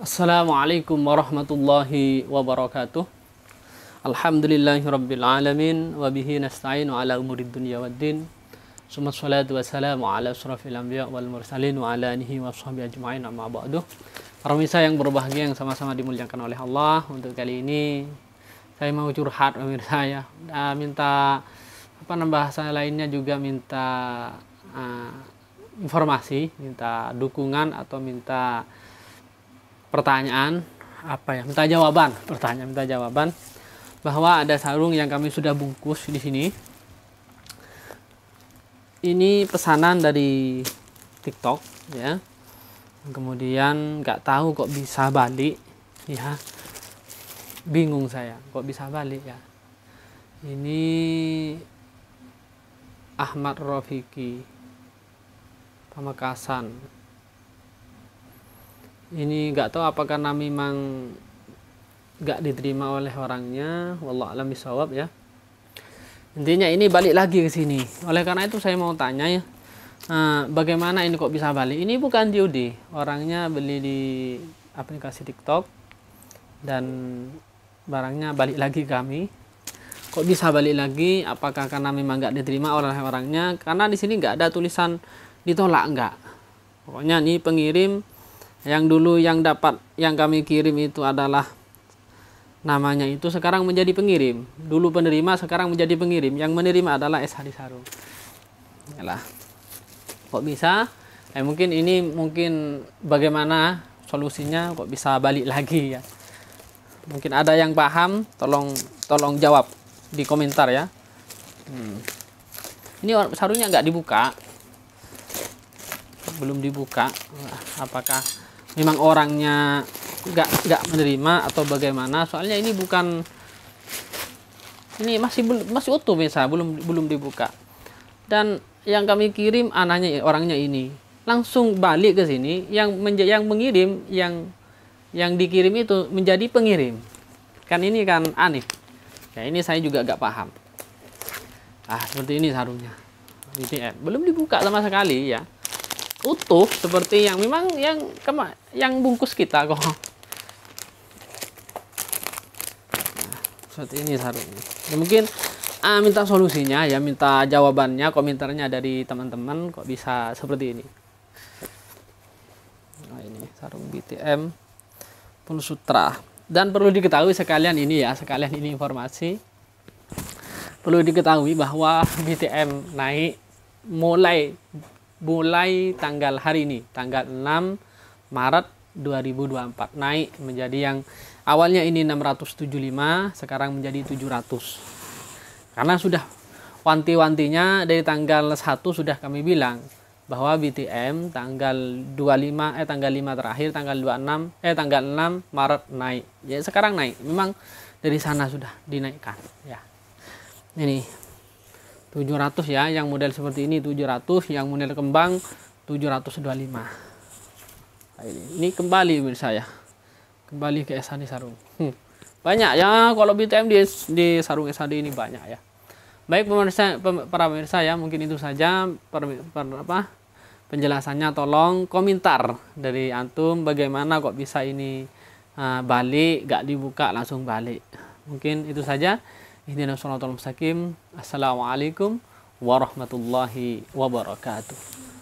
Assalamualaikum warahmatullahi wabarakatuh. Alhamdulillahirabbil alamin wa bihi nasta'inu ala umuri dunya waddin. Summa salatu wassalamu ala asrafil anbiya wal mursalin wa ala alihi sahbihi ajmain amma ba'du. Para pemirsa yang berbahagia yang sama-sama dimuliakan oleh Allah, untuk kali ini saya mau curhat pemirsa ya. Uh, minta apa bahasa lainnya juga minta uh, informasi, minta dukungan atau minta pertanyaan apa ya minta jawaban pertanyaan minta jawaban bahwa ada sarung yang kami sudah bungkus di sini ini pesanan dari TikTok ya kemudian nggak tahu kok bisa balik ya bingung saya kok bisa balik ya ini Ahmad Rofiki Pamekasan ini nggak tahu apakah karena memang nggak diterima oleh orangnya wallah alam bisawab ya intinya ini balik lagi ke sini oleh karena itu saya mau tanya ya nah, bagaimana ini kok bisa balik ini bukan DOD orangnya beli di aplikasi TikTok dan barangnya balik lagi kami kok bisa balik lagi apakah karena memang nggak diterima oleh orangnya karena di sini nggak ada tulisan ditolak nggak pokoknya ini pengirim yang dulu yang dapat yang kami kirim itu adalah namanya itu sekarang menjadi pengirim dulu penerima sekarang menjadi pengirim yang menerima adalah S Hadi Saru lah kok bisa eh, mungkin ini mungkin bagaimana solusinya kok bisa balik lagi ya mungkin ada yang paham tolong tolong jawab di komentar ya hmm. ini sarungnya nggak dibuka belum dibuka apakah memang orangnya nggak nggak menerima atau bagaimana soalnya ini bukan ini masih masih utuh misalnya belum belum dibuka dan yang kami kirim anaknya orangnya ini langsung balik ke sini yang menja, yang mengirim yang yang dikirim itu menjadi pengirim kan ini kan aneh ya ini saya juga nggak paham ah seperti ini seharusnya eh, belum dibuka sama sekali ya utuh seperti yang memang yang kema yang bungkus kita kok nah, seperti ini sarung ya, mungkin ah, minta solusinya ya minta jawabannya komentarnya dari teman-teman kok bisa seperti ini nah ini sarung BTM pun Sutra dan perlu diketahui sekalian ini ya sekalian ini informasi perlu diketahui bahwa BTM naik mulai mulai tanggal hari ini, tanggal 6 Maret 2024 naik menjadi yang awalnya ini 675 sekarang menjadi 700 karena sudah wanti-wantinya dari tanggal 1 sudah kami bilang bahwa BTM tanggal 25 eh tanggal 5 terakhir tanggal 26 eh tanggal 6 Maret naik ya sekarang naik memang dari sana sudah dinaikkan ya ini 700 ya yang model seperti ini 700 yang model kembang 725 nah, ini, ini kembali pemirsa saya, kembali ke SHD sarung hmm. banyak ya kalau BTM di, di sarung SHD ini banyak ya baik pemirsa para pemirsa ya mungkin itu saja per, per, apa penjelasannya tolong komentar dari antum bagaimana kok bisa ini uh, balik gak dibuka langsung balik mungkin itu saja Ihdina suratul mustaqim. Assalamualaikum warahmatullahi wabarakatuh.